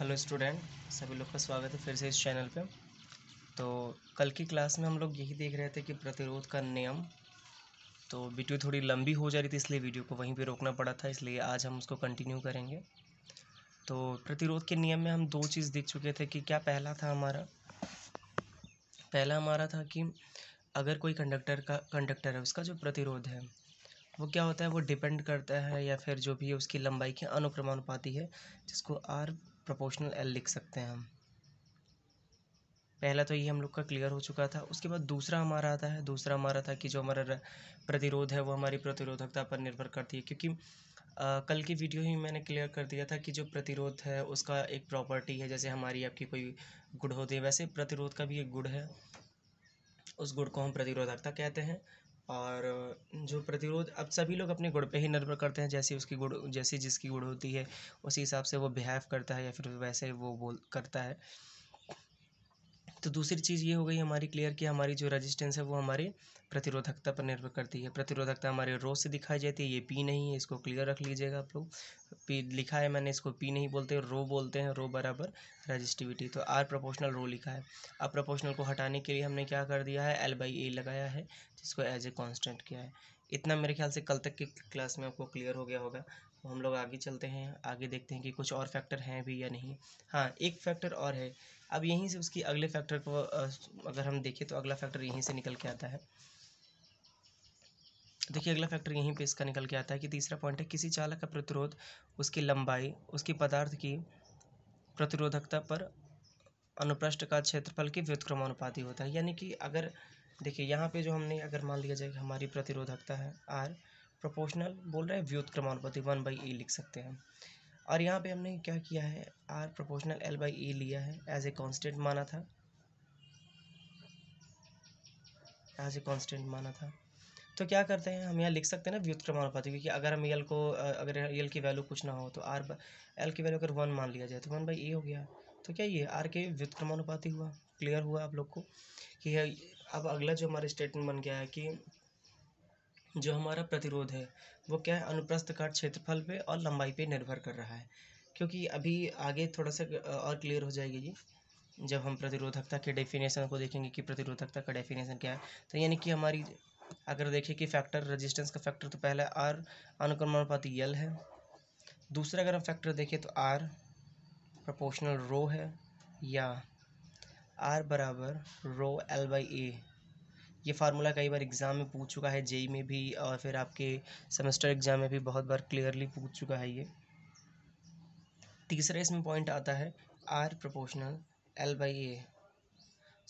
hello student सभी लोग का स्वागत है फिर से इस चैनल पे तो कल की क्लास में हम लोग यही देख रहे थे कि प्रतिरोध का नियम तो वीडियो थोड़ी लंबी हो जा रही थी इसलिए वीडियो को वहीं पे रोकना पड़ा था इसलिए आज हम उसको कंटिन्यू करेंगे तो प्रतिरोध के नियम में हम दो चीज़ देख चुके थे कि क्या पहला था हमारा पहला हमारा था कि अगर कोई कंडक्टर का कंडक्टर है उसका जो प्रतिरोध है वो क्या होता है वो डिपेंड करता है या फिर जो भी है उसकी लंबाई के अनुक्रमानुपाती है जिसको आर प्रोपोर्शनल एल लिख सकते हैं हम पहला तो ये हम लोग का क्लियर हो चुका था उसके बाद दूसरा हमारा आता है दूसरा हमारा था कि जो हमारा प्रतिरोध है वो हमारी प्रतिरोधकता पर निर्भर करती है क्योंकि आ, कल की वीडियो ही मैंने क्लियर कर दिया था कि जो प्रतिरोध है उसका एक प्रॉपर्टी है जैसे हमारी आपकी कोई गुड़ होती है वैसे प्रतिरोध का भी एक गुड़ है उस गुड़ को हम प्रतिरोधकता कहते हैं और जो प्रतिरोध अब सभी लोग अपने गुड़ पे ही निर्भर करते हैं जैसे उसकी गुड़ जैसी जिसकी गुड़ होती है उसी हिसाब से वो बिहेव करता है या फिर वैसे वो बोल करता है तो दूसरी चीज़ ये हो गई हमारी क्लियर कि हमारी जो रजिस्टेंस है वो हमारे प्रतिरोधकता पर निर्भर करती है प्रतिरोधकता हमारे रो से दिखाई जाती है ये पी नहीं है इसको क्लियर रख लीजिएगा आप लोग पी लिखा है मैंने इसको पी नहीं बोलते रो बोलते हैं रो बराबर रजिस्टिविटी तो आर प्रोपोर्शनल रो लिखा है अब प्रोपोर्शनल को हटाने के लिए हमने क्या कर दिया है एल बाई ए लगाया है जिसको एज ए कॉन्स्टेंट किया है इतना मेरे ख्याल से कल तक की क्लास में आपको क्लियर हो गया होगा हम लोग आगे चलते हैं आगे देखते हैं कि कुछ और फैक्टर हैं भी या नहीं हाँ एक फैक्टर और है अब यहीं से उसकी अगले फैक्टर को अगर हम देखें तो अगला फैक्टर यहीं से निकल के आता है देखिए अगला फैक्टर यहीं पे इसका निकल के आता है कि तीसरा पॉइंट है किसी चालक का प्रतिरोध उसकी लंबाई उसकी पदार्थ की प्रतिरोधकता पर अनुप्रष्ट का क्षेत्रफल के व्युत्क्रमानुपाति होता है यानी कि अगर देखिए यहाँ पे जो हमने अगर मान लिया जाए कि हमारी प्रतिरोधकता है आर प्रोपोर्शनल बोल रहे हैं व्युत्क्रमानुपाती वन बाई ए e लिख सकते हैं और यहाँ पे हमने क्या किया है R proportional L by A लिया है एज ए कांस्टेंट माना था एज ए कांस्टेंट माना था तो क्या करते हैं हम यहाँ लिख सकते हैं ना व्युत्क्रमानुपाती क्योंकि अगर हम एल को अगर एल की वैल्यू कुछ ना हो तो आर एल की वैल्यू अगर वन मान लिया जाए तो वन बाई ए हो गया तो क्या ये आर के व्युत्क्रमानुपाती हुआ क्लियर हुआ आप लोग को कि अब अगला जो हमारा स्टेटमेंट बन गया है कि जो हमारा प्रतिरोध है वो क्या है अनुप्रस्थ काट क्षेत्रफल पे और लंबाई पे निर्भर कर रहा है क्योंकि अभी आगे थोड़ा सा और क्लियर हो जाएगी जी जब हम प्रतिरोधकता के डेफिनेशन को देखेंगे कि प्रतिरोधकता का डेफिनेशन क्या है तो यानी कि हमारी अगर देखें कि फैक्टर रेजिस्टेंस का फैक्टर तो पहला आर अनुक्रमणपाती यल है दूसरा अगर हम फैक्टर देखें तो आर प्रोपोर्शनल रो है या आर बराबर रो एल बाई ए ये फार्मूला कई बार एग्ज़ाम में पूछ चुका है जेई में भी और फिर आपके सेमेस्टर एग्ज़ाम में भी बहुत बार क्लियरली पूछ चुका है ये तीसरा इसमें पॉइंट आता है R proportional L by A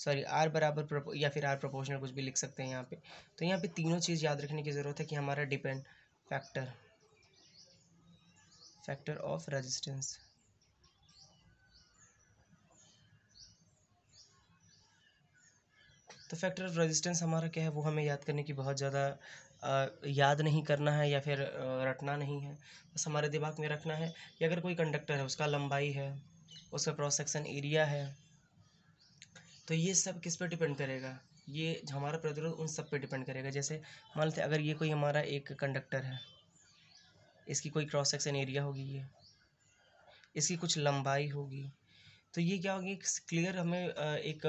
sorry R बराबर या फिर आर प्रोपोर्शनल कुछ भी लिख सकते हैं यहाँ पे तो यहाँ पे तीनों चीज़ याद रखने की ज़रूरत है कि हमारा depend factor factor of resistance तो फैक्टर ऑफ रेजिस्टेंस हमारा क्या है वो हमें याद करने की बहुत ज़्यादा याद नहीं करना है या फिर रटना नहीं है बस हमारे दिमाग में रखना है कि अगर कोई कंडक्टर है उसका लंबाई है उसका क्रॉस सेक्शन एरिया है तो ये सब किस पर डिपेंड करेगा ये हमारा प्रतिरोध उन सब पर डिपेंड करेगा जैसे मान लेते अगर ये कोई हमारा एक कंडक्टर है इसकी कोई क्रॉस सेक्शन एरिया होगी ये इसकी कुछ लंबाई होगी तो ये क्या होगी क्लियर हमें एक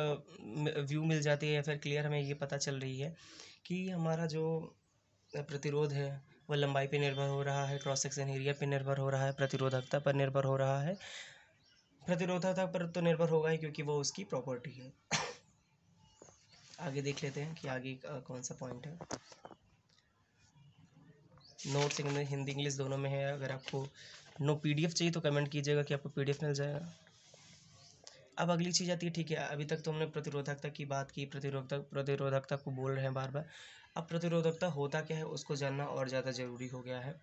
व्यू मिल जाती है या फिर क्लियर हमें ये पता चल रही है कि हमारा जो प्रतिरोध है वह लंबाई पे निर्भर हो रहा है क्रॉस सेक्शन एरिया पे निर्भर हो रहा है प्रतिरोधकता पर निर्भर हो रहा है प्रतिरोधकता पर तो निर्भर होगा ही क्योंकि वो उसकी प्रॉपर्टी है आगे देख लेते हैं कि आगे कौन सा पॉइंट है नोट्स हिंदी इंग्लिश दोनों में है अगर आपको नो पीडीएफ चाहिए तो कमेंट कीजिएगा कि आपको पीडीएफ मिल जाएगा अब अगली चीज़ आती है ठीक है अभी तक तो हमने प्रतिरोधकता की बात की प्रतिरोधक प्रतिरोधकता को बोल रहे हैं बार बार अब प्रतिरोधकता होता क्या है उसको जानना और ज़्यादा ज़रूरी हो गया है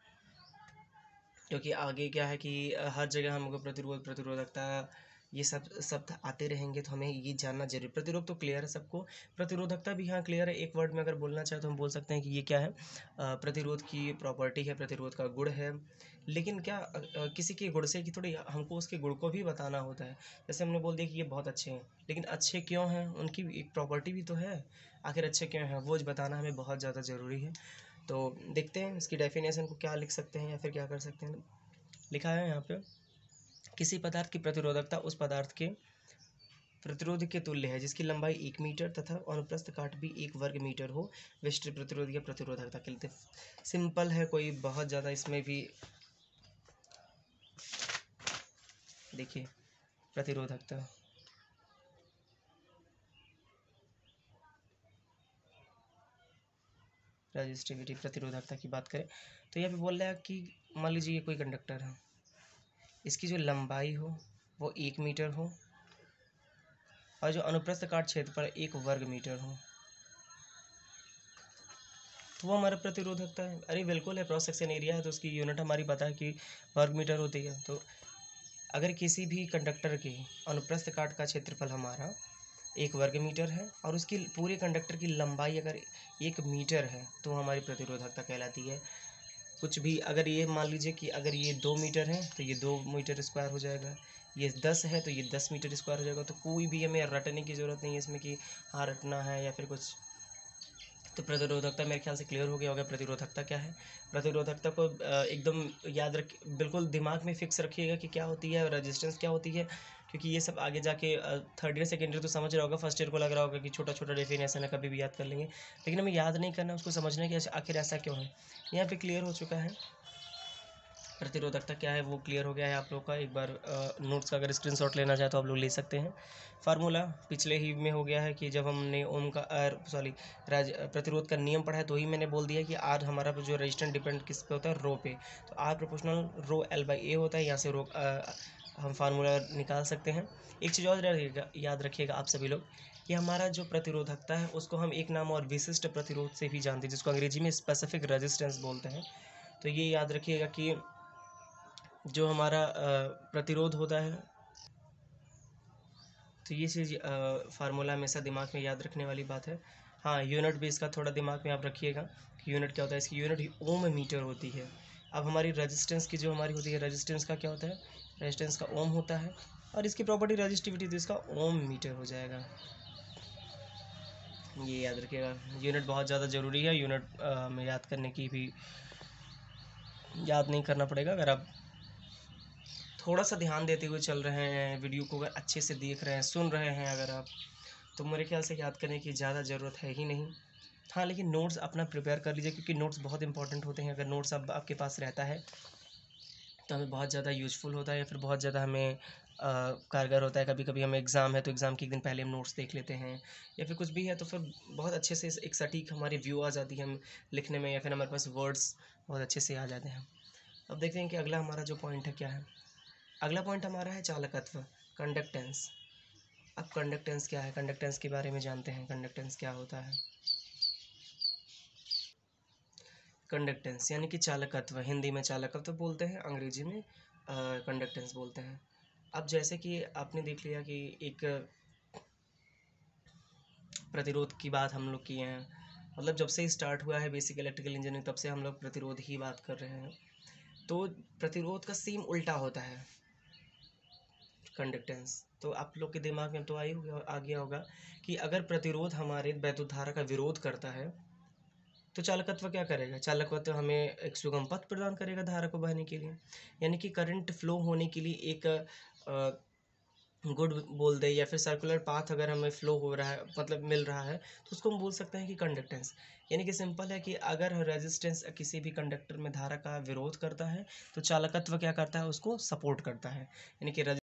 क्योंकि आगे क्या है कि हर जगह हमको प्रतिरोध प्रतिरोधकता ये सब शब्द आते रहेंगे तो हमें ये जानना जरूरी प्रतिरोध तो क्लियर है सबको प्रतिरोधकता भी यहाँ क्लियर है एक वर्ड में अगर बोलना चाहे तो हम बोल सकते हैं कि ये क्या है प्रतिरोध की प्रॉपर्टी है प्रतिरोध का गुण है लेकिन क्या किसी के गुण से कि थोड़ी हमको उसके गुण को भी बताना होता है जैसे हमने बोल दिया कि ये बहुत अच्छे हैं लेकिन अच्छे क्यों हैं उनकी एक प्रॉपर्टी भी तो है आखिर अच्छे क्यों हैं वो बताना हमें बहुत ज़्यादा ज़रूरी है तो देखते हैं इसकी डेफिनेशन को क्या लिख सकते हैं या फिर क्या कर सकते हैं लिखा है यहाँ पे किसी पदार्थ की प्रतिरोधकता उस पदार्थ के प्रतिरोध के तुल्य है जिसकी लंबाई एक मीटर तथा अनुप्रस्थ काट भी एक वर्ग मीटर हो विष्ट प्रतिरोध या प्रतिरोधकता लिए सिंपल है कोई बहुत ज़्यादा इसमें भी देखिए प्रतिरोधकता रजिस्टिविटी प्रतिरोधकता की बात करें तो यह भी बोल रहा है कि मान लीजिए कोई कंडक्टर है इसकी जो लंबाई हो वो एक मीटर हो और जो अनुप्रस्थ काट क्षेत्रफल एक वर्ग मीटर हो तो वो हमारा प्रतिरोधकता है अरे बिल्कुल है क्रॉस सेक्शन एरिया है तो उसकी यूनिट हमारी पता है कि वर्ग मीटर होती है तो अगर किसी भी कंडक्टर के अनुप्रस्थ काट का क्षेत्रफल हमारा एक वर्ग मीटर है और उसकी पूरे कंडक्टर की लंबाई अगर एक मीटर है तो हमारी प्रतिरोधकता कहलाती है कुछ भी अगर ये मान लीजिए कि अगर ये दो मीटर है तो ये दो मीटर स्क्वायर हो जाएगा ये दस है तो ये दस मीटर स्क्वायर हो जाएगा तो कोई भी हमें रटने की ज़रूरत नहीं है इसमें कि हाँ रटना है या फिर कुछ तो प्रतिरोधकता मेरे ख्याल से क्लियर हो गया होगा प्रतिरोधकता क्या है प्रतिरोधकता को एकदम याद रख बिल्कुल दिमाग में फिक्स रखिएगा कि क्या होती है रेजिस्टेंस क्या होती है क्योंकि ये सब आगे जाके थर्ड ईयर सेकेंड ईयर तो समझ रहा होगा फर्स्ट ईयर को लग रहा होगा कि छोटा छोटा डेफिनेशन है कभी भी याद कर लेंगे लेकिन हमें याद नहीं करना उसको समझना है कि आखिर ऐसा क्यों है यहाँ पर क्लियर हो चुका है प्रतिरोधकता क्या है वो क्लियर हो गया है आप लोग का एक बार नोट्स का अगर शॉट लेना चाहे तो आप लोग ले सकते हैं फार्मूला पिछले ही में हो गया है कि जब हमने ओम का सॉरी राज प्रतिरोध का नियम पढ़ा है तो ही मैंने बोल दिया कि आर हमारा जो रजिस्टेंट डिपेंड किस पे होता है रो पे तो R proportional rho L by A होता है यहाँ से रो आ, हम फार्मूला निकाल सकते हैं एक चीज़ और याद रखिएगा आप सभी लोग कि हमारा जो प्रतिरोधकता है उसको हम एक नाम और विशिष्ट प्रतिरोध से भी जानते हैं जिसको अंग्रेजी में स्पेसिफिक रेजिस्टेंस बोलते हैं तो ये याद रखिएगा कि जो हमारा प्रतिरोध होता है तो ये चीज़ फार्मूला हमेशा दिमाग में याद रखने वाली बात है हाँ यूनिट भी इसका थोड़ा दिमाग में आप रखिएगा कि यूनिट क्या होता है इसकी यूनिट ओम मीटर होती है अब हमारी रेजिस्टेंस की जो हमारी होती है रेजिस्टेंस का क्या होता है रेजिस्टेंस का ओम होता है और इसकी प्रॉपर्टी रजिस्टिविटी तो इसका ओम मीटर हो जाएगा ये याद रखिएगा यूनिट बहुत ज़्यादा ज़रूरी है यूनिट में याद करने की भी याद नहीं करना पड़ेगा अगर आप थोड़ा सा ध्यान देते हुए चल रहे हैं वीडियो को अगर अच्छे से देख रहे हैं सुन रहे हैं अगर आप तो मेरे ख्याल से याद करने की ज़्यादा ज़रूरत है ही नहीं हाँ लेकिन नोट्स अपना प्रिपेयर कर लीजिए क्योंकि नोट्स बहुत इंपॉर्टेंट होते हैं अगर नोट्स अब आपके पास रहता है तो हमें बहुत ज़्यादा यूज़फुल होता है या फिर बहुत ज़्यादा हमें कारगर होता है कभी कभी हमें एग्ज़ाम है तो एग्ज़ाम के एक दिन पहले हम नोट्स देख लेते हैं या फिर कुछ भी है तो फिर बहुत अच्छे से एक सटीक हमारी व्यू आ जाती है हम लिखने में या फिर हमारे पास वर्ड्स बहुत अच्छे से आ जाते हैं अब देखते हैं कि अगला हमारा जो पॉइंट है क्या है अगला पॉइंट हमारा है चालकत्व कंडक्टेंस अब कंडक्टेंस क्या है कंडक्टेंस के बारे में जानते हैं कंडक्टेंस क्या होता है कंडक्टेंस यानी कि चालकत्व हिंदी में चालकत्व बोलते हैं अंग्रेजी में कंडक्टेंस बोलते हैं अब जैसे कि आपने देख लिया कि एक प्रतिरोध की बात हम लोग किए हैं मतलब जब से स्टार्ट हुआ है बेसिक इलेक्ट्रिकल इंजीनियरिंग तब से हम लोग प्रतिरोध ही बात कर रहे हैं तो प्रतिरोध का सेम उल्टा होता है कंडक्टेंस तो आप लोग के दिमाग में तो आई आ गया होगा कि अगर प्रतिरोध हमारे वैद्युत धारा का विरोध करता है तो चालकत्व क्या करेगा चालकत्व हमें एक सुगम पथ प्रदान करेगा धारा को बहने के लिए यानी कि करंट फ्लो होने के लिए एक गुड बोल दे या फिर सर्कुलर पाथ अगर हमें फ्लो हो रहा है मतलब मिल रहा है तो उसको हम बोल सकते हैं कि कंडक्टेंस यानी कि सिंपल है कि अगर रेजिस्टेंस किसी भी कंडक्टर में धारा का विरोध करता है तो चालकत्व क्या करता है उसको सपोर्ट करता है यानी कि